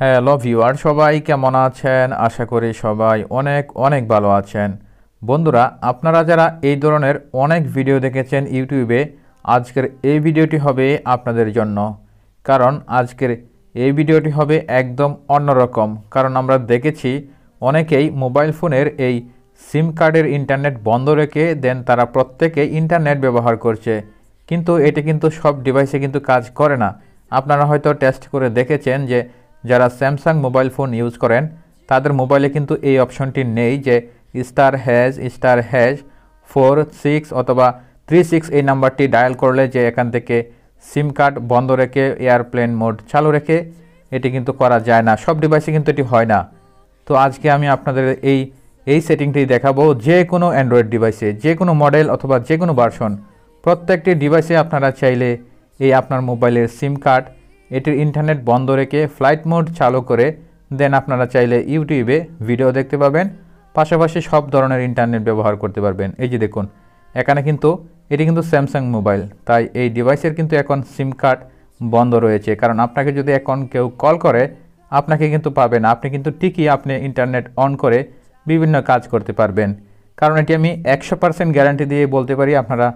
হ্যাঁ ইউ আর সবাই কেমন আছেন আশা করি সবাই অনেক অনেক ভালো আছেন বন্ধুরা আপনারা যারা এই ধরনের অনেক ভিডিও দেখেছেন ইউটিউবে আজকের এই ভিডিওটি হবে আপনাদের জন্য কারণ আজকের এই ভিডিওটি হবে একদম অন্যরকম কারণ আমরা দেখেছি অনেকেই মোবাইল ফোনের এই সিম কার্ডের ইন্টারনেট বন্ধ রেখে দেন তারা প্রত্যেকে ইন্টারনেট ব্যবহার করছে কিন্তু এটা কিন্তু সব ডিভাইসে কিন্তু কাজ করে না আপনারা হয়তো টেস্ট করে দেখেছেন যে যারা স্যামসাং মোবাইল ফোন ইউজ করেন তাদের মোবাইলে কিন্তু এই অপশনটি নেই যে star hash star hash four six অথবা থ্রি সিক্স এই নাম্বারটি ডায়াল করলে যে এখান থেকে সিম কার্ড বন্ধ রেখে এয়ারপ্লেন মোড চালু রেখে এটি কিন্তু করা যায় না সব ডিভাইসে কিন্তু এটি হয় না তো আজকে আমি আপনাদের এই এই সেটিংটি দেখাবো যে কোনো অ্যান্ড্রয়েড ডিভাইসে যে কোনো মডেল অথবা যে কোনো ভার্সন প্রত্যেকটি ডিভাইসে আপনারা চাইলে এই আপনার মোবাইলের সিম কার্ড এটির ইন্টারনেট বন্ধ রেখে ফ্লাইট মোড চালু করে দেন আপনারা চাইলে ইউটিউবে ভিডিও দেখতে পাবেন পাশাপাশি সব ধরনের ইন্টারনেট ব্যবহার করতে পারবেন এই যে দেখুন এখানে কিন্তু এটি কিন্তু স্যামসাং মোবাইল তাই এই ডিভাইসের কিন্তু এখন সিম কার্ড বন্ধ রয়েছে কারণ আপনাকে যদি এখন কেউ কল করে আপনাকে কিন্তু পাবেন আপনি কিন্তু ঠিকই আপনি ইন্টারনেট অন করে বিভিন্ন কাজ করতে পারবেন কারণ এটি আমি একশো পার্সেন্ট গ্যারান্টি দিয়ে বলতে পারি আপনারা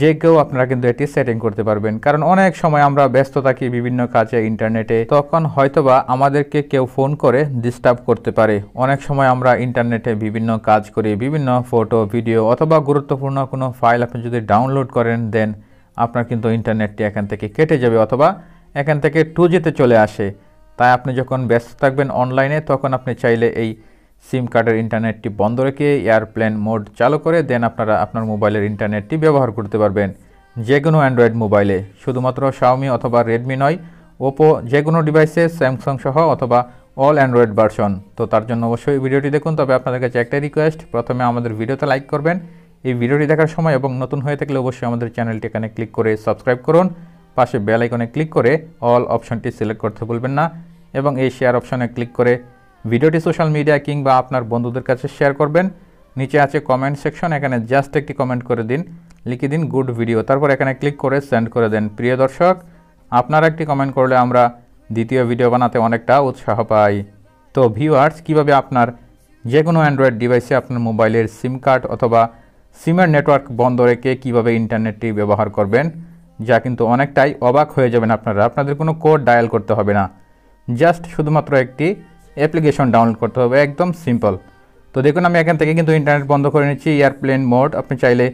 যে কেউ আপনারা কিন্তু এটি সেটিং করতে পারবেন কারণ অনেক সময় আমরা ব্যস্ত থাকি বিভিন্ন কাজে ইন্টারনেটে তখন হয়তোবা আমাদেরকে কেউ ফোন করে ডিস্টার্ব করতে পারে অনেক সময় আমরা ইন্টারনেটে বিভিন্ন কাজ করি বিভিন্ন ফটো ভিডিও অথবা গুরুত্বপূর্ণ কোনো ফাইল আপনি যদি ডাউনলোড করেন দেন আপনার কিন্তু ইন্টারনেটটি এখান থেকে কেটে যাবে অথবা এখান থেকে টু জিতে চলে আসে তাই আপনি যখন ব্যস্ত থাকবেন অনলাইনে তখন আপনি চাইলে এই সিম কার্ডের ইন্টারনেটটি বন্ধ রেখে এয়ারপ্লেন মোড চালু করে দেন আপনারা আপনার মোবাইলের ইন্টারনেটটি ব্যবহার করতে পারবেন যে কোনো অ্যান্ড্রয়েড মোবাইলে শুধুমাত্র শাওমি অথবা রেডমি নয় ওপো যে কোনো ডিভাইসে স্যামসং সহ অথবা অল অ্যান্ড্রয়েড ভার্সন তো তার জন্য অবশ্যই ভিডিওটি দেখুন তবে আপনাদের কাছে একটাই রিকোয়েস্ট প্রথমে আমাদের ভিডিওতে লাইক করবেন এই ভিডিওটি দেখার সময় এবং নতুন হয়ে থাকলে অবশ্যই আমাদের চ্যানেলটি এখানে ক্লিক করে সাবস্ক্রাইব করুন পাশে বেল আইকনে ক্লিক করে অল অপশনটি সিলেক্ট করতে ভুলবেন না এবং এই শেয়ার অপশনে ক্লিক করে ভিডিওটি সোশ্যাল মিডিয়া কিংবা আপনার বন্ধুদের কাছে শেয়ার করবেন নিচে আছে কমেন্ট সেকশন এখানে জাস্ট একটি কমেন্ট করে দিন লিখে দিন গুড ভিডিও তারপর এখানে ক্লিক করে সেন্ড করে দেন প্রিয় দর্শক আপনারা একটি কমেন্ট করলে আমরা দ্বিতীয় ভিডিও বানাতে অনেকটা উৎসাহ পাই তো ভিউয়ার্স কিভাবে আপনার যে কোনো অ্যান্ড্রয়েড ডিভাইসে আপনার মোবাইলের সিম কার্ড অথবা সিমের নেটওয়ার্ক বন্ধ রেখে কীভাবে ইন্টারনেটটি ব্যবহার করবেন যা কিন্তু অনেকটাই অবাক হয়ে যাবেন আপনারা আপনাদের কোনো কোড ডায়াল করতে হবে না জাস্ট শুধুমাত্র একটি অ্যাপ্লিকেশন ডাউনলোড করতে হবে একদম সিম্পল তো দেখুন আমি এখান থেকে কিন্তু ইন্টারনেট বন্ধ করে নিচ্ছি এয়ারপ্লেন মোড আপনি চাইলে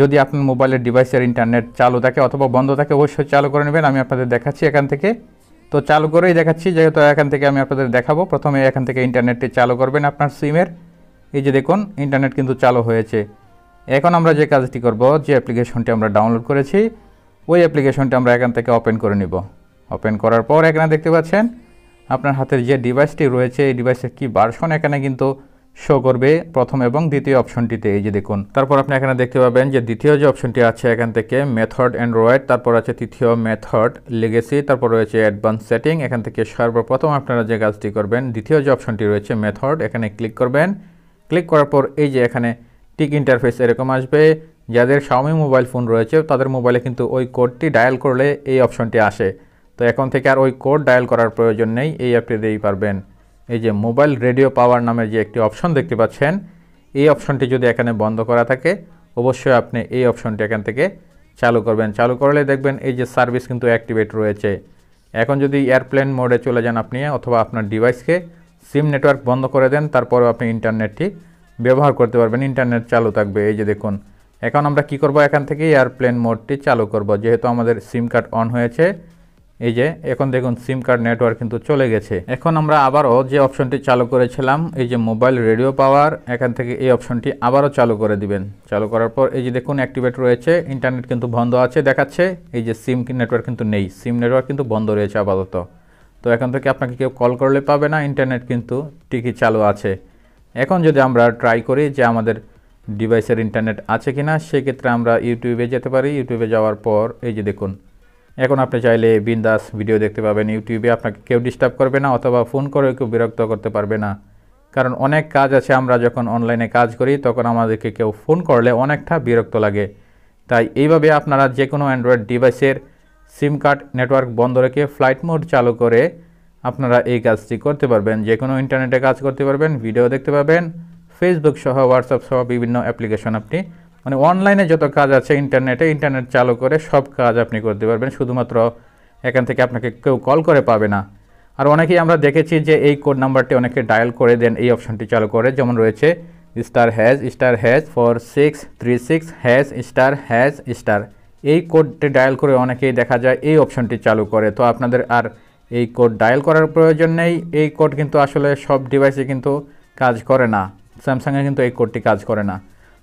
যদি আপনার মোবাইলের ডিভাইসের ইন্টারনেট চালু থাকে অথবা বন্ধ থাকে অবশ্যই চালু করে নেবেন আমি আপনাদের দেখাচ্ছি এখান থেকে তো চালু করেই দেখাচ্ছি যেহেতু এখান থেকে আমি আপনাদের দেখাবো প্রথমে এখান থেকে ইন্টারনেটটি চালু করবেন আপনার সিমের এই যে দেখুন ইন্টারনেট কিন্তু চালু হয়েছে এখন আমরা যে কাজটি করব যে অ্যাপ্লিকেশনটি আমরা ডাউনলোড করেছি ওই অ্যাপ্লিকেশনটি আমরা এখান থেকে ওপেন করে নিব ওপেন করার পর এখানে দেখতে পাচ্ছেন আপনার হাতের যে ডিভাইসটি রয়েছে এই ডিভাইসের কি ভার্সন এখানে কিন্তু শো করবে প্রথম এবং দ্বিতীয় অপশনটিতে এই যে দেখুন তারপর আপনি এখানে দেখতে পাবেন যে দ্বিতীয় যে অপশনটি আছে এখান থেকে মেথড অ্যান্ড্রয়েড তারপর আছে তৃতীয় মেথড লেগেসি তারপর রয়েছে অ্যাডভান্স সেটিং এখান থেকে সর্বপ্রথম আপনারা যে কাজটি করবেন দ্বিতীয় যে অপশনটি রয়েছে মেথড এখানে ক্লিক করবেন ক্লিক করার পর এই যে এখানে টিক ইন্টারফেস এরকম আসবে যাদের স্বামী মোবাইল ফোন রয়েছে তাদের মোবাইলে কিন্তু ওই কোডটি ডায়াল করলে এই অপশনটি আসে তো এখন থেকে আর ওই কোড ডায়াল করার প্রয়োজন নেই এই অ্যাপটি দিয়েই পারবেন এই যে মোবাইল রেডিও পাওয়ার নামে যে একটি অপশন দেখতে পাচ্ছেন এই অপশনটি যদি এখানে বন্ধ করা থাকে অবশ্যই আপনি এই অপশনটি এখান থেকে চালু করবেন চালু করলে দেখবেন এই যে সার্ভিস কিন্তু অ্যাক্টিভেট রয়েছে এখন যদি এয়ারপ্লেন মোডে চলে যান আপনি অথবা আপনার ডিভাইসকে সিম নেটওয়ার্ক বন্ধ করে দেন তারপরেও আপনি ইন্টারনেটটি ব্যবহার করতে পারবেন ইন্টারনেট চালু থাকবে এই যে দেখুন এখন আমরা কি করব এখান থেকে এয়ারপ্লেন মোডটি চালু করব যেহেতু আমাদের সিম কার্ড অন হয়েছে এই যে এখন দেখুন সিম কার্ড নেটওয়ার্ক কিন্তু চলে গেছে এখন আমরা আবারও যে অপশনটি চালু করেছিলাম এই যে মোবাইল রেডিও পাওয়ার এখান থেকে এই অপশনটি আবারও চালু করে দিবেন চালু করার পর এই যে দেখুন অ্যাক্টিভেট রয়েছে ইন্টারনেট কিন্তু বন্ধ আছে দেখাচ্ছে এই যে সিম নেটওয়ার্ক কিন্তু নেই সিম নেটওয়ার্ক কিন্তু বন্ধ রয়েছে আপাতত তো এখান থেকে আপনাকে কেউ কল করলে পাবে না ইন্টারনেট কিন্তু ঠিকই চালু আছে এখন যদি আমরা ট্রাই করি যে আমাদের ডিভাইসের ইন্টারনেট আছে কি না সেক্ষেত্রে আমরা ইউটিউবে যেতে পারি ইউটিউবে যাওয়ার পর এই যে দেখুন এখন আপনি চাইলে বিন্দাস ভিডিও দেখতে পাবেন ইউটিউবে আপনাকে কেউ ডিস্টার্ব করবে না অথবা ফোন করে কেউ বিরক্ত করতে পারবে না কারণ অনেক কাজ আছে আমরা যখন অনলাইনে কাজ করি তখন আমাদেরকে কেউ ফোন করলে অনেকটা বিরক্ত লাগে তাই এইভাবে আপনারা যে কোনো অ্যান্ড্রয়েড ডিভাইসের সিম কার্ড নেটওয়ার্ক বন্ধ রেখে ফ্লাইট মোড চালু করে আপনারা এই কাজটি করতে পারবেন যে কোনো ইন্টারনেটে কাজ করতে পারবেন ভিডিও দেখতে পাবেন ফেসবুক সহ হোয়াটসঅ্যাপ সহ বিভিন্ন অ্যাপ্লিকেশন আপনি মানে অনলাইনে যত কাজ আছে ইন্টারনেটে ইন্টারনেট চালু করে সব কাজ আপনি করতে পারবেন শুধুমাত্র এখান থেকে আপনাকে কেউ কল করে পাবে না আর অনেকেই আমরা দেখেছি যে এই কোড নাম্বারটি অনেকে ডায়াল করে দেন এই অপশনটি চালু করে যেমন রয়েছে star hash star hash four six three six hash star hash star এই কোডটি ডায়াল করে অনেকেই দেখা যায় এই অপশনটি চালু করে তো আপনাদের আর এই কোড ডায়াল করার প্রয়োজন নেই এই কোড কিন্তু আসলে সব ডিভাইসে কিন্তু কাজ করে না স্যামসাংয়ে কিন্তু এই কোডটি কাজ করে না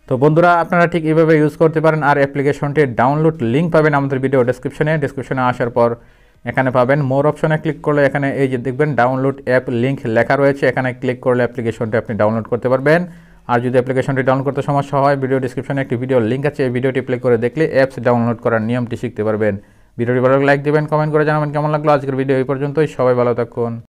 তো বন্ধুরা আপনারা ঠিক এইভাবে ইউজ করতে পারেন আর অ্যাপ্লিকেশনটির ডাউনলোড লিঙ্ক পাবেন আমাদের ভিডিও ডিসক্রিপশনে ডিসক্রিপশনে আসার পর এখানে পাবেন মোর অপশনে ক্লিক করলে এখানে এই যে দেখবেন ডাউনলোড অ্যাপ লিঙ্ক লেখা রয়েছে এখানে ক্লিক করলে অ্যাপ্লিকেশনটি আপনি ডাউনলোড করতে পারবেন আর যদি অ্যাপ্লিকেশনটি ডাউনলোড করতে সমস্যা হয় ভিডিও ডিসক্রিপশনে একটি ভিডিও লিঙ্ক আছে এই ভিডিওটি প্লে করে দেখলে অ্যাপস ডাউনলোড করার নিয়মটি শিখতে পারবেন ভিডিওটি ভালো লাইক দেবেন কমেন্ট করে জানাবেন কেমন লাগলো আজকের ভিডিও এই পর্যন্তই সবাই ভালো থাকুন